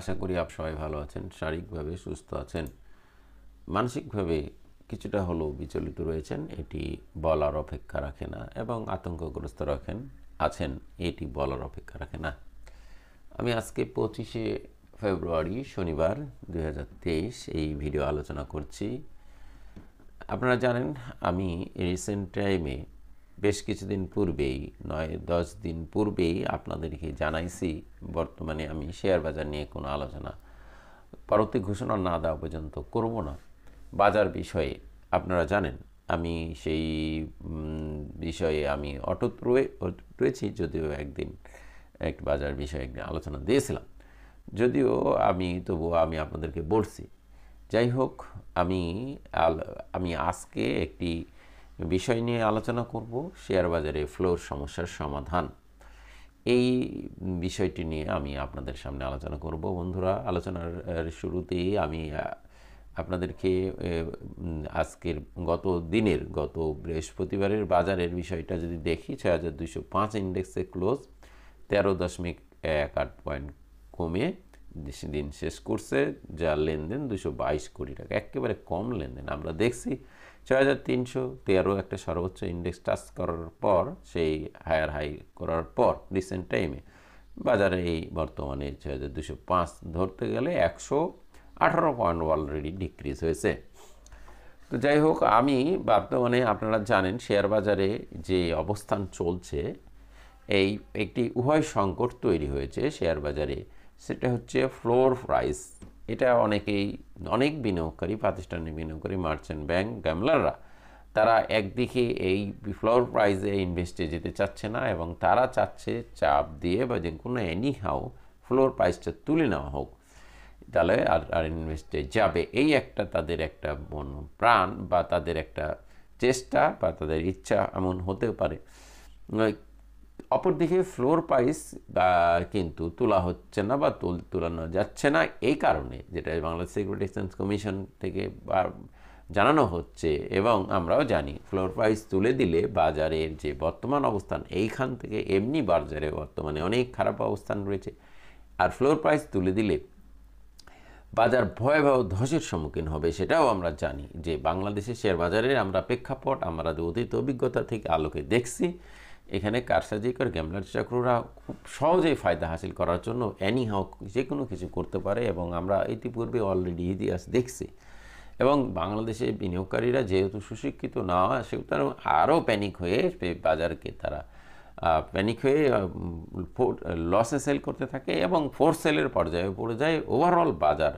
আশা করি আপ সবাই ভালো আছেন শারীরিকভাবে সুস্থ আছেন মানসিকভাবে কিছুটা হলেও বিচলিত রয়েছেন এটি বলার অপেক্ষা রাখে না এবং আতঙ্কগ্রস্ত রাখেন আছেন এটি বলার অপেক্ষা রাখে না আমি আজকে পঁচিশে ফেব্রুয়ারি শনিবার দু এই ভিডিও আলোচনা করছি আপনারা জানেন আমি রিসেন্ট টাইমে বেশ কিছুদিন পূর্বেই নয় দশ দিন পূর্বেই আপনাদেরকে জানাইছি বর্তমানে আমি শেয়ার বাজার নিয়ে কোনো আলোচনা পরবর্তী ঘোষণা না দেওয়া পর্যন্ত করব না বাজার বিষয়ে আপনারা জানেন আমি সেই বিষয়ে আমি রয়ে রয়েছি যদিও একদিন একটি বাজার বিষয়ে একদিন আলোচনা দিয়েছিলাম যদিও আমি তবুও আমি আপনাদেরকে বলছি যাই হোক আমি আমি আজকে একটি বিষয় নিয়ে আলোচনা করব শেয়ার বাজারে ফ্লোর সমস্যার সমাধান এই বিষয়টি নিয়ে আমি আপনাদের সামনে আলোচনা করব বন্ধুরা আলোচনার শুরুতেই আমি আপনাদেরকে আজকের গত দিনের গত বৃহস্পতিবারের বাজারের বিষয়টা যদি দেখি ছয় হাজার দুইশো পাঁচ ইন্ডেক্সে ক্লোজ তেরো দশমিক এক আট পয়েন্ট কমে দিন শেষ করছে যা লেনদেন দুশো বাইশ কোটি টাকা একেবারে কম লেনদেন আমরা দেখছি ছয় হাজার তিনশো তেরো একটা সর্বোচ্চ ইন্ডেক্স টাচ করার পর সেই হায়ার হাই করার পর রিসেন্ট টাইমে বাজারে এই বর্তমানে ছয় হাজার দুশো পাঁচ ধরতে গেলে একশো আঠারো পয়েন্ট অলরেডি ডিক্রিজ হয়েছে তো যাই হোক আমি বর্তমানে আপনারা জানেন শেয়ার বাজারে যে অবস্থান চলছে এই একটি উভয় সংকট তৈরি হয়েছে শেয়ার বাজারে সেটা হচ্ছে ফ্লোর প্রাইস এটা অনেকেই অনেক বিনিয়োগকারী প্রাতিষ্ঠানিক বিনিয়োগকারী মার্চেন্ট ব্যাংক গ্যামলাররা তারা একদিকে এই ফ্লোর প্রাইজে ইনভেস্টে যেতে চাচ্ছে না এবং তারা চাচ্ছে চাপ দিয়ে বা যে কোনো এনি হাউ ফ্লোর প্রাইসটা তুলে নেওয়া হোক তাহলে আর আর ইনভেস্টে যাবে এই একটা তাদের একটা মন প্রাণ বা তাদের একটা চেষ্টা বা তাদের ইচ্ছা এমন হতে পারে অপরদিকে ফ্লোর প্রাইস কিন্তু তোলা হচ্ছে না বা তোলানো যাচ্ছে না এই কারণে যেটা বাংলাদেশ সিকিউরিটি এক্সচেঞ্জ কমিশন থেকে বা জানানো হচ্ছে এবং আমরাও জানি ফ্লোর প্রাইস তুলে দিলে বাজারের যে বর্তমান অবস্থান এইখান থেকে এমনি বাজারে বর্তমানে অনেক খারাপ অবস্থান রয়েছে আর ফ্লোর প্রাইস তুলে দিলে বাজার ভয়াবহ ধসের সম্মুখীন হবে সেটাও আমরা জানি যে বাংলাদেশের শেয়ার বাজারের আমরা প্রেক্ষাপট আমরা অতীত অভিজ্ঞতা থেকে আলোকে দেখছি এখানে আর গ্যামলার চক্ররা খুব সহজেই ফায়দা হাসিল করার জন্য অ্যানি হাও যে কোনো কিছু করতে পারে এবং আমরা ইতিপূর্বে অলরেডি ইতিহাস দেখছি এবং বাংলাদেশে বিনিয়োগকারীরা যেহেতু সুশিক্ষিত না সেহেতু আরও প্যানিক হয়ে বাজারকে তারা প্যানিক হয়ে লসে সেল করতে থাকে এবং ফোর সেলের পর্যায়ে পড়ে যায় ওভারঅল বাজার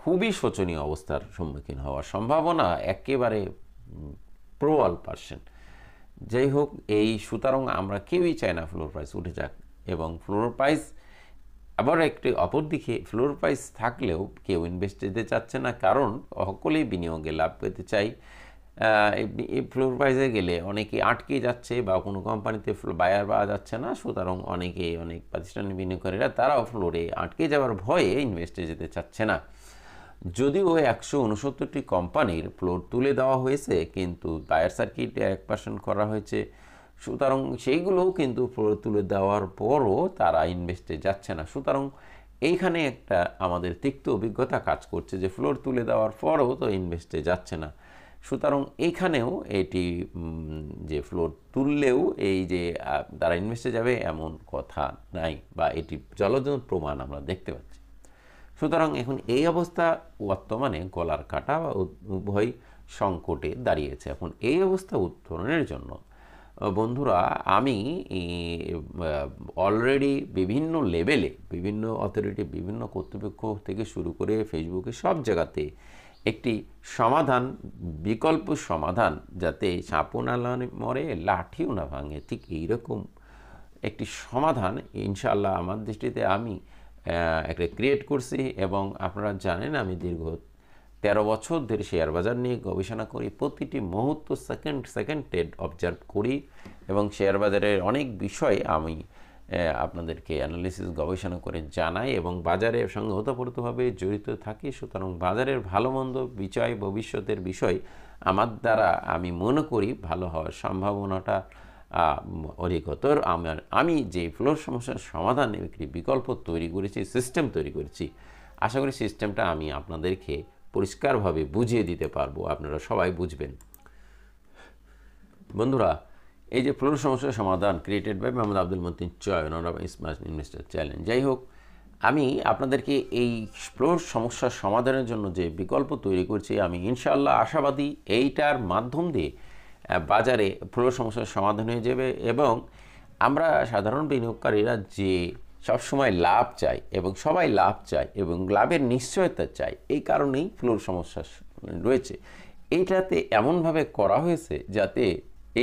খুবই শোচনীয় অবস্থার সম্মুখীন হওয়ার সম্ভাবনা একেবারে প্রবল পার্সেন্ট যাই হোক এই সুতরাং আমরা কেউই চাই না ফ্লোর প্রাইস উঠে যাক এবং ফ্লোর প্রাইস আবার একটি অপরদিকে ফ্লোর প্রাইস থাকলেও কেউ ইনভেস্ট দিতে চাচ্ছে না কারণ সকলেই বিনিয়োগে লাভ পেতে চাই এই ফ্লোর প্রাইসে গেলে অনেকে আটকে যাচ্ছে বা কোনো কোম্পানিতে বায়ার পাওয়া যাচ্ছে না সুতরাং অনেকে অনেক প্রতিষ্ঠানের বিনিয়োগকারীরা তারাও ফ্লোরে আটকে যাওয়ার ভয়ে ইনভেস্টে যেতে চাচ্ছে না যদিও একশো উনসত্তরটি কোম্পানির ফ্লোর তুলে দেওয়া হয়েছে কিন্তু বায়ার সার্কিট এক পার্সেন্ট করা হয়েছে সুতরাং সেইগুলোও কিন্তু ফ্লোর তুলে দেওয়ার পরও তারা ইনভেস্টে যাচ্ছে না সুতরাং এইখানে একটা আমাদের তিক্ত অভিজ্ঞতা কাজ করছে যে ফ্লোর তুলে দেওয়ার পরও তো ইনভেস্টে যাচ্ছে না সুতরাং এইখানেও এটি যে ফ্লোর তুললেও এই যে তারা ইনভেস্টে যাবে এমন কথা নাই বা এটি জলজ প্রমাণ আমরা দেখতে পাচ্ছি সুতরাং এখন এই অবস্থা বর্তমানে গলার কাটা বা উভয় সংকটে দাঁড়িয়েছে এখন এই অবস্থা উত্তরণের জন্য বন্ধুরা আমি অলরেডি বিভিন্ন লেভেলে বিভিন্ন অথরিটি বিভিন্ন কর্তৃপক্ষ থেকে শুরু করে ফেসবুকে সব জায়গাতে একটি সমাধান বিকল্প সমাধান যাতে চাপু না মরে লাঠিও না ভাঙে ঠিক এইরকম একটি সমাধান ইনশাল্লাহ আমার দৃষ্টিতে আমি একটা ক্রিয়েট করছি এবং আপনারা জানেন আমি দীর্ঘ তেরো বছর ধরে শেয়ার বাজার নিয়ে গবেষণা করি প্রতিটি মুহূর্ত সেকেন্ড সেকেন্ডেড অবজার্ভ করি এবং শেয়ার বাজারের অনেক বিষয় আমি আপনাদেরকে অ্যানালিসিস গবেষণা করে জানাই এবং বাজারে সঙ্গে ওতপ্রোতভাবে জড়িত থাকি সুতরাং বাজারের ভালো মন্দ বিচয় ভবিষ্যতের বিষয় আমার দ্বারা আমি মনে করি ভালো হওয়ার সম্ভাবনাটা অধিকতর আমার আমি যে ফ্লোর সমস্যার সমাধান একটি বিকল্প তৈরি করেছি সিস্টেম তৈরি করেছি আশা করি সিস্টেমটা আমি আপনাদেরকে পরিষ্কারভাবে বুঝিয়ে দিতে পারবো আপনারা সবাই বুঝবেন বন্ধুরা এই যে ফ্লোর সমস্যার সমাধান created by Mohammad Abdul Matin Chayan smart investor challenge যাই হোক আমি আপনাদেরকে এই ফ্লোর সমস্যার সমাধানের জন্য যে বিকল্প তৈরি করছি আমি ইনশাআল্লাহ আশাবাদী এইটার মাধ্যম দিয়ে বাজারে সমস্যার সমাধান হয়ে যাবে এবং আমরা সাধারণ বিনিয়োগকারীরা যে সব সময় লাভ চাই এবং সবাই লাভ চায় এবং লাভের নিশ্চয়তা চাই এই কারণেই ফ্লোর সমস্যা রয়েছে এইটাতে এমনভাবে করা হয়েছে যাতে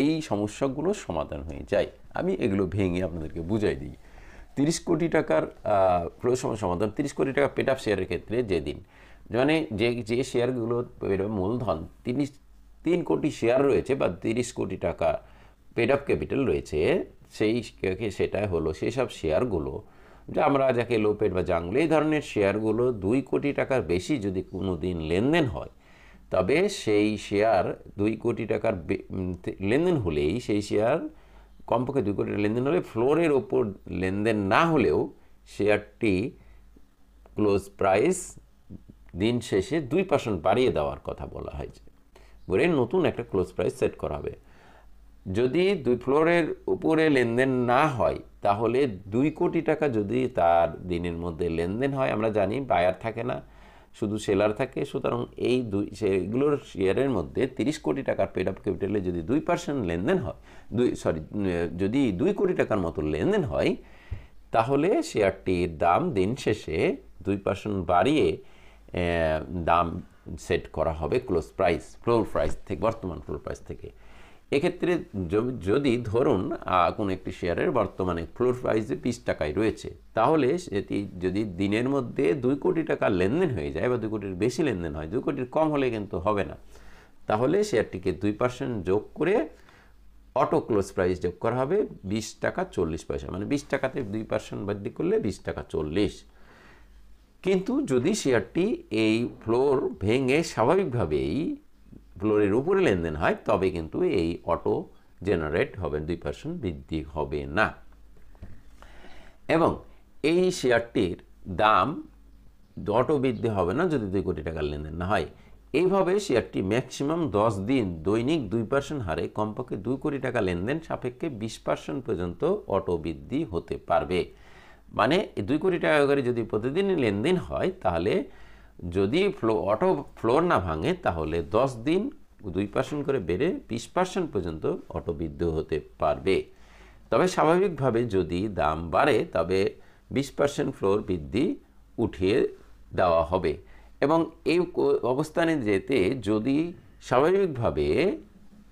এই সমস্যাগুলো সমাধান হয়ে যায় আমি এগুলো ভেঙে আপনাদেরকে বুঝাই দিই তিরিশ কোটি টাকার ফ্লোর সমস্যা সমাধান তিরিশ কোটি টাকা পেট আপ শেয়ারের ক্ষেত্রে যেদিন মানে যে যে শেয়ারগুলো মূলধন তিরিশ তিন কোটি শেয়ার রয়েছে বা তিরিশ কোটি টাকা পেড আপ ক্যাপিটাল রয়েছে সেই সেটা হলো সেসব শেয়ারগুলো যা আমরা যাকে লোপেট বা জাংলে এই ধরনের শেয়ারগুলো দুই কোটি টাকার বেশি যদি কোনো দিন লেনদেন হয় তবে সেই শেয়ার দুই কোটি টাকার লেনদেন হলেই সেই শেয়ার কমপক্ষে দুই কোটি লেনদেন হলে ফ্লোরের ওপর লেনদেন না হলেও শেয়ারটি ক্লোজ প্রাইস দিন শেষে দুই পার্সেন্ট বাড়িয়ে দেওয়ার কথা বলা হয়েছে করে নতুন একটা ক্লোজ প্রাইস সেট করা হবে যদি দুই ফ্লোরের উপরে লেনদেন না হয় তাহলে দুই কোটি টাকা যদি তার দিনের মধ্যে লেনদেন হয় আমরা জানি বায়ার থাকে না শুধু সেলার থাকে সুতরাং এই দুই সেগুলোর শেয়ারের মধ্যে তিরিশ কোটি টাকার পেড আপ ক্যাপিটালে যদি দুই পার্সেন্ট লেনদেন হয় দুই সরি যদি দুই কোটি টাকার মতো লেনদেন হয় তাহলে শেয়ারটির দাম দিন শেষে দুই পার্সেন্ট বাড়িয়ে দাম সেট করা হবে ক্লোজ প্রাইস ফ্লোর প্রাইস থেকে বর্তমান ফ্লোর প্রাইস থেকে এক্ষেত্রে যদি ধরুন কোনো একটি শেয়ারের বর্তমানে ফ্লোর প্রাইসে বিশ টাকায় রয়েছে তাহলে সেটি যদি দিনের মধ্যে দুই কোটি টাকা লেনদেন হয়ে যায় বা দুই কোটির বেশি লেনদেন হয় দুই কোটির কম হলে কিন্তু হবে না তাহলে শেয়ারটিকে দুই পার্সেন্ট যোগ করে অটো ক্লোজ প্রাইস যোগ করা হবে বিশ টাকা চল্লিশ পয়সা মানে বিশ টাকাতে দুই পার্সেন্ট বাদ করলে বিশ টাকা চল্লিশ কিন্তু যদি শেয়ারটি এই ফ্লোর ভেঙে স্বাভাবিকভাবেই ফ্লোরের উপরে লেনদেন হয় তবে কিন্তু এই অটো জেনারেট হবে দুই পার্সেন্ট বৃদ্ধি হবে না এবং এই শেয়ারটির দাম অটো বৃদ্ধি হবে না যদি দুই কোটি টাকার লেনদেন না হয় এইভাবে শেয়ারটি ম্যাক্সিমাম দশ দিন দৈনিক দুই পার্সেন্ট হারে কমপক্ষে দুই কোটি টাকা লেনদেন সাপেক্ষে বিশ পার্সেন্ট পর্যন্ত অটো বৃদ্ধি হতে পারবে মানে দুই কোটি টাকা করে যদি প্রতিদিন লেনদেন হয় তাহলে যদি ফ্লো অটো ফ্লোর না ভাঙে তাহলে দশ দিন দুই পার্সেন্ট করে বেড়ে বিশ পার্সেন্ট পর্যন্ত অটো বিদ্যুৎ হতে পারবে তবে স্বাভাবিকভাবে যদি দাম বাড়ে তবে বিশ পার্সেন্ট ফ্লোর বৃদ্ধি উঠিয়ে দেওয়া হবে এবং এই অবস্থানে যেতে যদি স্বাভাবিকভাবে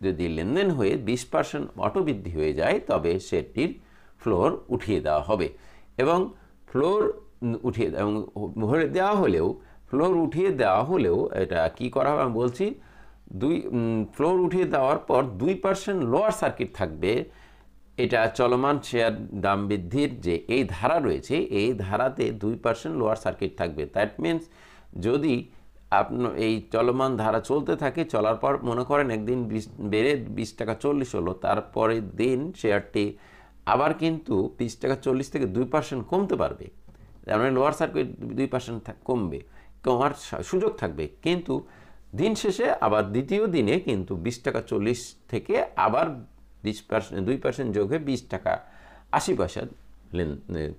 যদি লেনদেন হয়ে বিশ পার্সেন্ট অটো বৃদ্ধি হয়ে যায় তবে সেটির ফ্লোর উঠিয়ে দেওয়া হবে এবং ফ্লোর উঠিয়ে এবং মোহরে দেওয়া হলেও ফ্লোর উঠিয়ে দেওয়া হলেও এটা কি করা হবে আমি বলছি দুই ফ্লোর উঠিয়ে দেওয়ার পর দুই পার্সেন্ট লোয়ার সার্কিট থাকবে এটা চলমান শেয়ার দাম বৃদ্ধির যে এই ধারা রয়েছে এই ধারাতে দুই পার্সেন্ট লোয়ার সার্কিট থাকবে দ্যাট মিন্স যদি আপনার এই চলমান ধারা চলতে থাকে চলার পর মনে করেন একদিন বিশ বেড়ে বিশ টাকা চল্লিশ হলো তারপরের দিন শেয়ারটি আবার কিন্তু তিরিশ টাকা চল্লিশ থেকে দুই পার্সেন্ট কমতে পারবে যেমন মানে লোয়ার সার্কিট দুই পার্সেন্ট কমবে কমার সুযোগ থাকবে কিন্তু দিন শেষে আবার দ্বিতীয় দিনে কিন্তু বিশ টাকা চল্লিশ থেকে আবার বিশ পার্সেন্ট দুই পার্সেন্ট যোগে বিশ টাকা আশি পয়সা লেন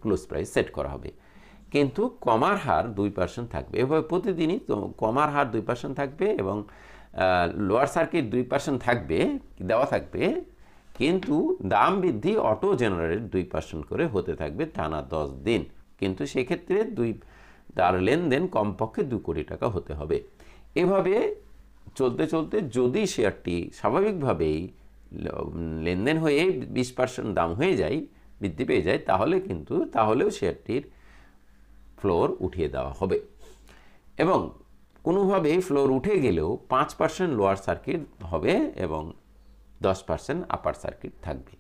ক্লোজ প্রাইস সেট করা হবে কিন্তু কমার হার দুই পার্সেন্ট থাকবে এভাবে প্রতিদিনই তো কমার হার দুই পার্সেন্ট থাকবে এবং লোয়ার সার্কিট দুই পার্সেন্ট থাকবে দেওয়া থাকবে কিন্তু দাম বৃদ্ধি অটো জেনারেট দুই পার্সেন্ট করে হতে থাকবে টানা দশ দিন কিন্তু সেক্ষেত্রে দুই তার লেনদেন কমপক্ষে দু কোটি টাকা হতে হবে এভাবে চলতে চলতে যদি শেয়ারটি স্বাভাবিকভাবেই লেনদেন হয়ে বিশ পার্সেন্ট দাম হয়ে যায় বৃদ্ধি পেয়ে যায় তাহলে কিন্তু তাহলেও শেয়ারটির ফ্লোর উঠিয়ে দেওয়া হবে এবং কোনোভাবেই ফ্লোর উঠে গেলেও পাঁচ পার্সেন্ট লোয়ার সার্কিট হবে এবং দশ পার্সেন্ট আপার সার্কিট থাকবে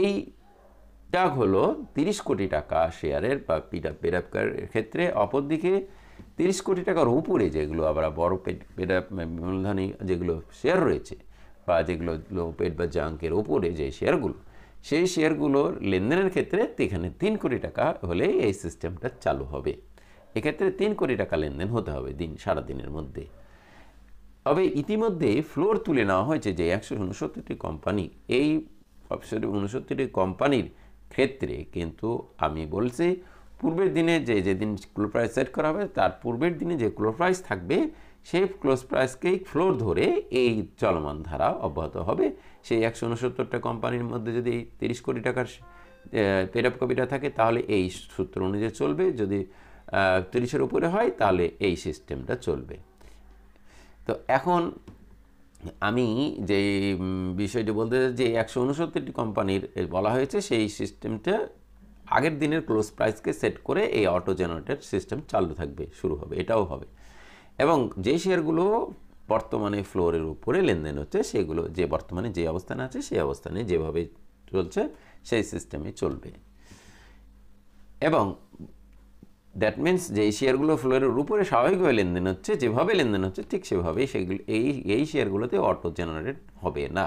এইটা হলো তিরিশ কোটি টাকা শেয়ারের বা পিডা পেডাপকার ক্ষেত্রে অপরদিকে তিরিশ কোটি টাকার উপরে যেগুলো আবার বড় পেট পেডা মূলধনী যেগুলো শেয়ার রয়েছে বা যেগুলো লো পেট বা জাঙ্কের ওপরে যে শেয়ারগুলো সেই শেয়ারগুলোর লেনদেনের ক্ষেত্রে এখানে তিন কোটি টাকা হলে এই সিস্টেমটা চালু হবে এক্ষেত্রে তিন কোটি টাকা লেনদেন হতে হবে দিন সারাদিনের মধ্যে তবে ইতিমধ্যে ফ্লোর তুলে নেওয়া হয়েছে যে একশো উনসত্তরটি কোম্পানি এই অফিসের উনসত্তরটি কোম্পানির ক্ষেত্রে কিন্তু আমি বলছি পূর্বের দিনে যে যেদিন ক্লো প্রাইস সেট করা হবে তার পূর্বের দিনে যে ক্লো প্রাইস থাকবে সেই ক্লোজ প্রাইসকেই ফ্লোর ধরে এই চলমান ধারা অব্যাহত হবে সেই একশো উনসত্তরটা কোম্পানির মধ্যে যদি এই তিরিশ কোটি টাকার পেড আপ কপিটা থাকে তাহলে এই সূত্র অনুযায়ী চলবে যদি তিরিশের উপরে হয় তাহলে এই সিস্টেমটা চলবে তো এখন আমি যে বিষয়টি বলতে যে একশো উনসত্তরটি কোম্পানির বলা হয়েছে সেই সিস্টেমটা আগের দিনের ক্লোজ প্রাইসকে সেট করে এই অটো জেনারেটেড সিস্টেম চালু থাকবে শুরু হবে এটাও হবে এবং যে শেয়ারগুলো বর্তমানে ফ্লোরের উপরে লেনদেন হচ্ছে সেগুলো যে বর্তমানে যে অবস্থানে আছে সেই অবস্থানে যেভাবে চলছে সেই সিস্টেমে চলবে এবং দ্যাট মিন্স যে এই শেয়ারগুলো ফ্লোরের উপরে স্বাভাবিকভাবে লেনদেন হচ্ছে যেভাবে লেনদেন হচ্ছে ঠিক সেভাবেই সেগুলো এই এই শেয়ারগুলোতে অটো জেনারেট হবে না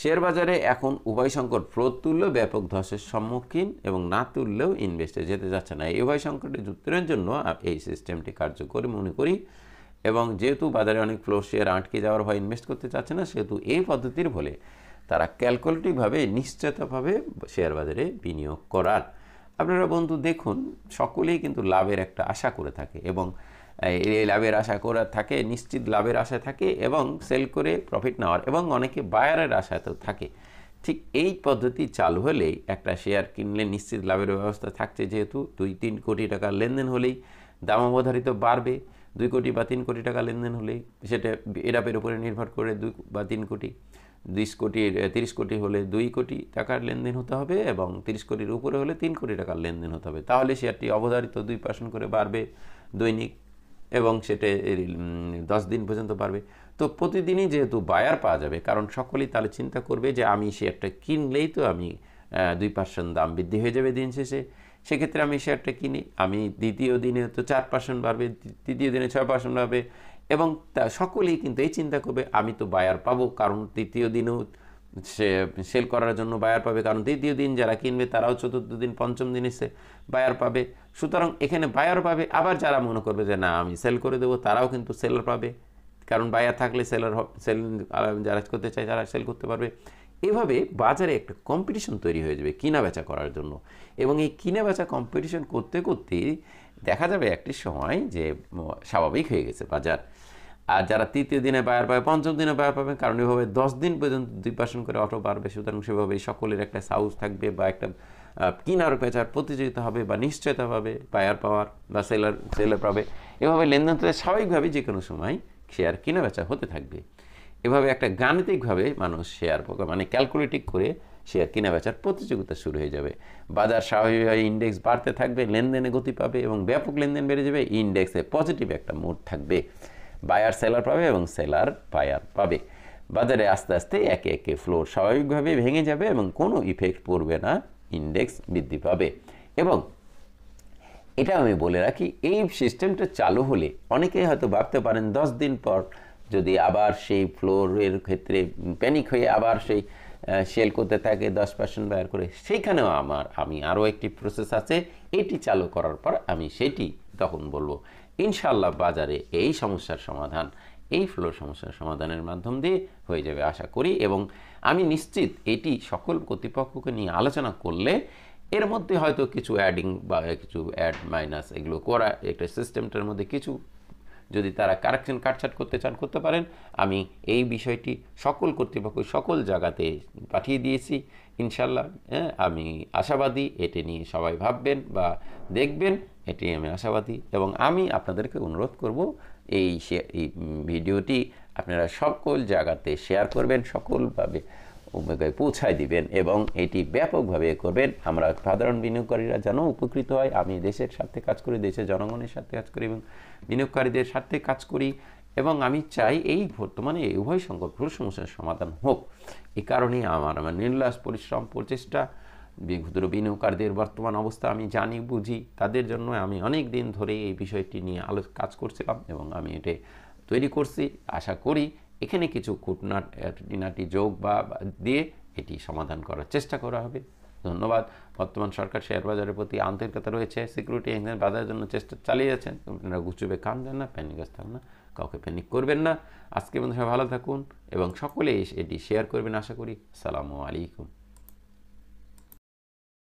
শেয়ার বাজারে এখন উভয় সংকট প্রতুল্য ব্যাপক ধসের সম্মুখীন এবং না তুললেও ইনভেস্টে যেতে যাচ্ছে না এই উভয় সংকটে যুক্তরের জন্য এই সিস্টেমটি কার্যকরী মনে করি এবং যেহেতু বাজারে অনেক ফ্লো শেয়ার আটকে যাওয়ার ভয় ইনভেস্ট করতে চাচ্ছে না সেহেতু এই পদ্ধতির ফলে তারা ক্যালকুলেটিভভাবে নিশ্চিতভাবে শেয়ার বাজারে বিনিয়োগ করার আপনারা বন্ধু দেখুন সকলেই কিন্তু লাভের একটা আশা করে থাকে এবং এই লাভের আশা করা থাকে নিশ্চিত লাভের আশা থাকে এবং সেল করে প্রফিট নেওয়ার এবং অনেকে বায়ারের আশা তো থাকে ঠিক এই পদ্ধতি চালু হলেই একটা শেয়ার কিনলে নিশ্চিত লাভের ব্যবস্থা থাকছে যেহেতু দুই তিন কোটি টাকার লেনদেন হলেই দাম অবধারিত বাড়বে দুই কোটি বা তিন কোটি টাকা লেনদেন হলেই সেটা এরাপের উপরে নির্ভর করে দুই বা তিন কোটি বিশ কোটি তিরিশ কোটি হলে দুই কোটি টাকার লেনদেন হতে হবে এবং তিরিশ কোটির উপরে হলে তিন কোটি টাকার লেনদেন হতে হবে তাহলে শেয়ারটি অবধারিত দুই পার্সেন্ট করে বাড়বে দৈনিক এবং সেটা দশ দিন পর্যন্ত বাড়বে তো প্রতিদিনই যেহেতু বায়ার পাওয়া যাবে কারণ সকলেই তাহলে চিন্তা করবে যে আমি শেয়ারটা কিনলেই তো আমি দুই পার্সেন্ট দাম বৃদ্ধি হয়ে যাবে দিন শেষে সেক্ষেত্রে আমি শেয়ারটা কিনি আমি দ্বিতীয় দিনে তো চার পার্সেন্ট বাড়বে তৃতীয় দিনে ছয় পার্সেন্ট বাড়বে এবং তা সকলেই কিন্তু এই চিন্তা করবে আমি তো বায়ার পাবো কারণ তৃতীয় দিনেও সে সেল করার জন্য বায়ার পাবে কারণ দ্বিতীয় দিন যারা কিনবে তারাও চতুর্থ দিন পঞ্চম দিন এসে বায়ার পাবে সুতরাং এখানে বায়ার পাবে আবার যারা মনে করবে যে না আমি সেল করে দেবো তারাও কিন্তু সেলার পাবে কারণ বায়ার থাকলে সেলার সেল যারা করতে চায় তারা সেল করতে পারবে এভাবে বাজারে একটা কম্পিটিশন তৈরি হয়ে যাবে কিনা বেচা করার জন্য এবং এই কিনা বেচা কম্পিটিশন করতে করতে দেখা যাবে একটি সময় যে স্বাভাবিক হয়ে গেছে বাজার আর যারা তৃতীয় দিনে বায়ার পাবে পঞ্চম দিনে বায়ার পাবে কারণ এভাবে দশ দিন পর্যন্ত দুই পার্সেন্ট করে অটো বাড়বে সুতরাং সেভাবে সকলের একটা সাউস থাকবে বা একটা কিনার বেচার প্রতিযোগিতা হবে বা নিশ্চয়তা পাবে বায়ার পাওয়ার বা সেলার সেলার পাবে এভাবে লেনদেন স্বাভাবিকভাবে যে কোনো সময় শেয়ার কিনা বেচা হতে থাকবে এভাবে একটা গাণিতিকভাবে মানুষ শেয়ার মানে ক্যালকুলেটিক করে শেয়ার কিনা বেচার প্রতিযোগিতা শুরু হয়ে যাবে বাজার স্বাভাবিকভাবে ইন্ডেক্স বাড়তে থাকবে লেনদেনে গতি পাবে এবং ব্যাপক লেনদেন বেড়ে যাবে ইন্ডেক্সে পজিটিভ একটা মুড থাকবে বায়ার সেলার পাবে এবং সেলার বায়ার পাবে বাজারে আস্তে আস্তে একে একে ফ্লোর স্বাভাবিকভাবে ভেঙে যাবে এবং কোনো ইফেক্ট পড়বে না ইন্ডেক্স বৃদ্ধি পাবে এবং এটা আমি বলে রাখি এই সিস্টেমটা চালু হলে অনেকেই হয়তো ভাবতে পারেন দশ দিন পর যদি আবার সেই ফ্লোরের ক্ষেত্রে প্যানিক হয়ে আবার সেই সেল করতে থাকে দশ পার্সেন্ট ব্যয় করে সেইখানেও আমার আমি আরও একটি প্রসেস আছে এটি চালু করার পর আমি সেটি তখন বলবো ইনশাল্লাহ বাজারে এই সমস্যার সমাধান এই ফ্লোর সমস্যার সমাধানের মাধ্যম দিয়ে হয়ে যাবে আশা করি এবং আমি নিশ্চিত এটি সকল কর্তৃপক্ষকে নিয়ে আলোচনা করলে এর মধ্যে হয়তো কিছু অ্যাডিং বা কিছু অ্যাড মাইনাস এগুলো করা একটা সিস্টেমটার মধ্যে কিছু যদি তারা কারেকশন কাটছাট করতে চান করতে পারেন আমি এই বিষয়টি সকল কর্তৃপক্ষ সকল জায়গাতে পাঠিয়ে দিয়েছি ইনশাল্লাহ হ্যাঁ আমি আশাবাদী এটি নিয়ে সবাই ভাববেন বা দেখবেন এটি আমি আশাবাদী এবং আমি আপনাদেরকে অনুরোধ করব এই ভিডিওটি আপনারা সকল জায়গাতে শেয়ার করবেন সকলভাবে উদ্যোগে পৌঁছায় দিবেন এবং এটি ব্যাপকভাবে করবেন আমরা সাধারণ বিনিয়োগকারীরা যেন উপকৃত হয় আমি দেশের স্বার্থে কাজ করি দেশের জনগণের স্বার্থে কাজ করি এবং বিনিয়োগকারীদের স্বার্থে কাজ করি এবং আমি চাই এই বর্তমানে এই উভয় সংকট সমস্যার সমাধান হোক এ কারণেই আমার আমার নির্লাস পরিশ্রম প্রচেষ্টা ক্ষুদ্র বিনিয়োগকারীদের বর্তমান অবস্থা আমি জানি বুঝি তাদের জন্য আমি অনেক দিন ধরে এই বিষয়টি নিয়ে আলো কাজ করছিলাম এবং আমি এটা তৈরি করছি আশা করি এখানে কিছু খুঁটনাটি যোগ বা দিয়ে এটি সমাধান করার চেষ্টা করা হবে ধন্যবাদ বর্তমান সরকার শেয়ার বাজারের প্রতি আন্তরিকতা রয়েছে সিকিউরিটি এক্সচেঞ্জ বাজারের জন্য চেষ্টা চালিয়ে যাচ্ছেন আপনারা গুচুবে কান দেন না প্যানিক আসতেন না কাউকে প্যানিক করবেন না আজকে বন্ধুরা ভালো থাকুন এবং সকলে এটি শেয়ার করবেন আশা করি সালামু আলাইকুম